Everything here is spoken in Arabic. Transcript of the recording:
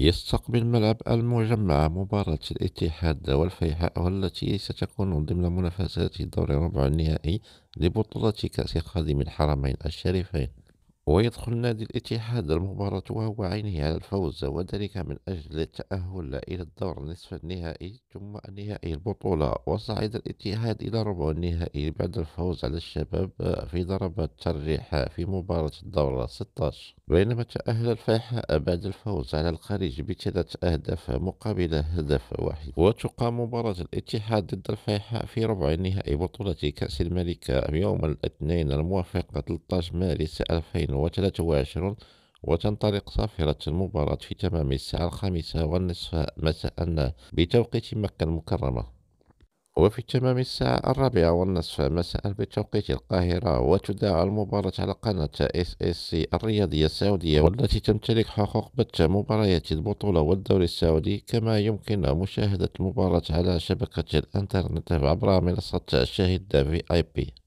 يستقبل ملعب المجمع مباراة الاتحاد والفيحاء والتي ستكون ضمن منافسات الدور ربع النهائي لبطولة كأس خادم الحرمين الشريفين ويدخل نادي الاتحاد المباراة وهو عينه على الفوز وذلك من أجل التأهل إلى الدور نصف النهائي ثم نهائي البطولة وصعد الاتحاد إلى ربع النهائي بعد الفوز على الشباب في ضربات ترجيح في مباراة الدورة 16 بينما تأهل الفيحاء بعد الفوز على الخليج بثلاث أهداف مقابل هدف واحد وتقام مباراة الاتحاد ضد الفيحاء في ربع النهائي بطولة كأس الملك يوم الاثنين الموافق 13 مارس 2000 وعشرون وتنطلق صافرة المباراة في تمام الساعة الخامسة والنصف مساء بتوقيت مكة المكرمة وفي تمام الساعة الرابعة والنصف مساء بتوقيت القاهرة وتذاع المباراة على قناة اس اس سي الرياضية السعودية والتي تمتلك حقوق بث مباريات البطولة والدوري السعودي كما يمكن مشاهدة المباراة على شبكة الانترنت عبر منصة شاهد في اي بي